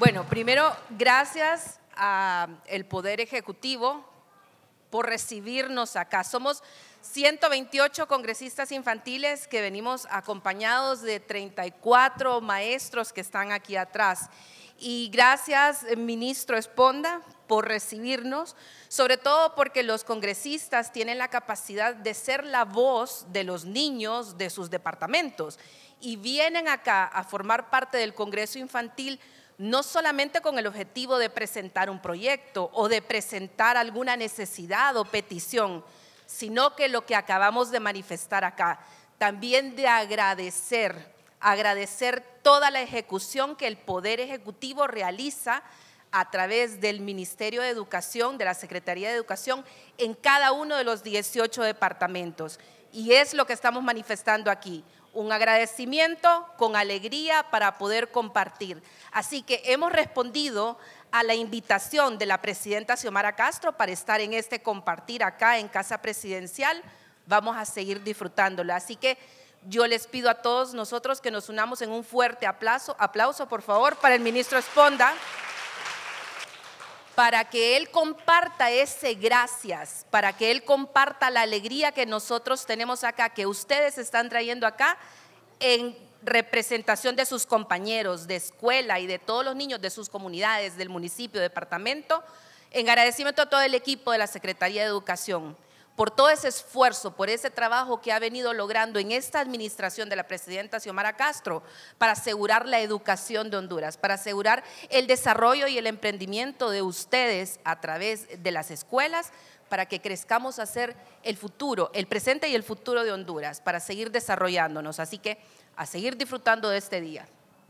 Bueno, primero, gracias al Poder Ejecutivo por recibirnos acá. Somos 128 congresistas infantiles que venimos acompañados de 34 maestros que están aquí atrás. Y gracias, ministro Esponda, por recibirnos, sobre todo porque los congresistas tienen la capacidad de ser la voz de los niños de sus departamentos y vienen acá a formar parte del Congreso Infantil no solamente con el objetivo de presentar un proyecto o de presentar alguna necesidad o petición, sino que lo que acabamos de manifestar acá, también de agradecer, agradecer toda la ejecución que el Poder Ejecutivo realiza a través del Ministerio de Educación, de la Secretaría de Educación, en cada uno de los 18 departamentos. Y es lo que estamos manifestando aquí, un agradecimiento con alegría para poder compartir. Así que hemos respondido a la invitación de la presidenta Xiomara Castro para estar en este compartir acá en Casa Presidencial. Vamos a seguir disfrutándola. Así que yo les pido a todos nosotros que nos unamos en un fuerte aplauso, aplauso por favor, para el ministro Esponda para que Él comparta ese gracias, para que Él comparta la alegría que nosotros tenemos acá, que ustedes están trayendo acá en representación de sus compañeros de escuela y de todos los niños de sus comunidades, del municipio, departamento, en agradecimiento a todo el equipo de la Secretaría de Educación por todo ese esfuerzo, por ese trabajo que ha venido logrando en esta administración de la presidenta Xiomara Castro para asegurar la educación de Honduras, para asegurar el desarrollo y el emprendimiento de ustedes a través de las escuelas, para que crezcamos a ser el futuro, el presente y el futuro de Honduras, para seguir desarrollándonos. Así que a seguir disfrutando de este día.